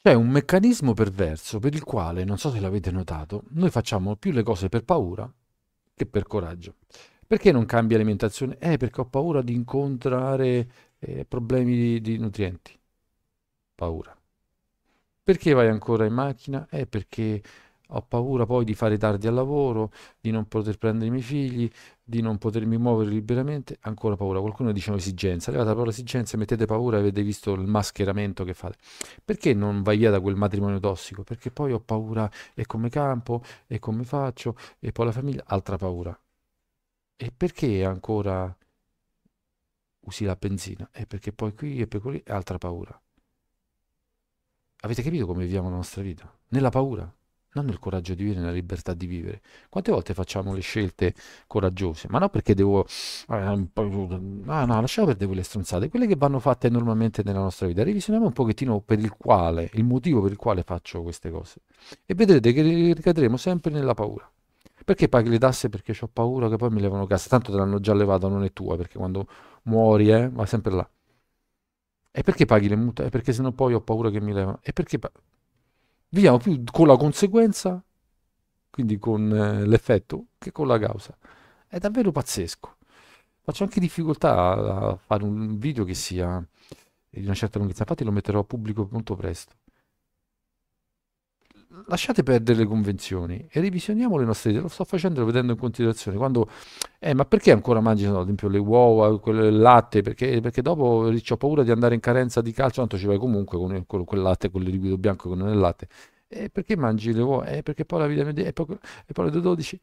C'è un meccanismo perverso per il quale, non so se l'avete notato, noi facciamo più le cose per paura che per coraggio. Perché non cambia alimentazione? Eh, perché ho paura di incontrare eh, problemi di, di, nutrienti. Paura. Perché vai ancora in macchina? Eh, perché ho paura poi di fare tardi al lavoro, di non poter prendere i miei figli, di non potermi muovere liberamente, ancora paura. Qualcuno dice esigenza, levate la parola esigenza mettete paura, avete visto il mascheramento che fate. Perché non vai via da quel matrimonio tossico? Perché poi ho paura e come campo, e come faccio, e poi la famiglia, altra paura. E perché ancora usi la benzina? E perché poi qui e per qui, altra paura. Avete capito come viviamo la nostra vita? Nella paura non hanno il coraggio di vivere, la libertà di vivere. Quante volte facciamo le scelte coraggiose? Ma no perché devo... Ah no, lasciamo perdere quelle stronzate, quelle che vanno fatte normalmente nella nostra vita. Revisioniamo un pochettino per il quale, il motivo per il quale faccio queste cose. E vedrete che ricadremo sempre nella paura. Perché paghi le tasse? Perché ho paura che poi mi levano casa. Tanto te l'hanno già levata, non è tua, perché quando muori eh, va sempre là. E perché paghi le mutue? Perché sennò poi ho paura che mi levano. E perché... Pa- viviamo più con la conseguenza, quindi con eh, l'effetto, che con la causa. È davvero pazzesco. Faccio anche difficoltà a, a fare un video che sia di una certa lunghezza, infatti lo metterò a pubblico molto presto lasciate perdere le convenzioni e revisioniamo le nostre idee. Lo sto facendo, lo vedendo in considerazione. Quando, eh, ma perché ancora mangiano, ad esempio, le uova, il latte? Perché, perché dopo ho paura di andare in carenza di calcio, tanto ci vai comunque con, con quel latte, il liquido bianco che non è latte. Eh, perché mangi le uova? Eh, perché poi la vita D, e poi, e poi le 12.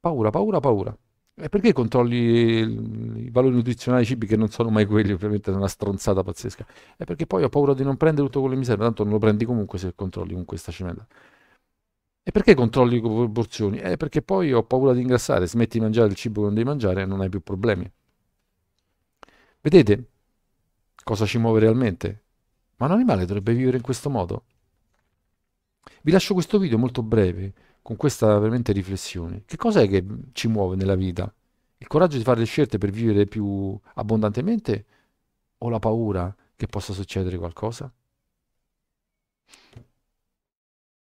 Paura, paura, paura. E perché controlli i valori nutrizionali dei cibi che non sono mai quelli? Ovviamente è una stronzata pazzesca. È perché poi ho paura di non prendere tutto quello che mi serve, tanto non lo prendi comunque se controlli con questa cimenta. E perché controlli le proporzioni? È eh, perché poi ho paura di ingrassare, smetti di mangiare il cibo che non devi mangiare e non hai più problemi. Vedete cosa ci muove realmente? Ma un animale dovrebbe vivere in questo modo. Vi lascio questo video molto breve con questa veramente riflessione. Che cos'è che ci muove nella vita? Il coraggio di fare le scelte per vivere più abbondantemente o la paura che possa succedere qualcosa?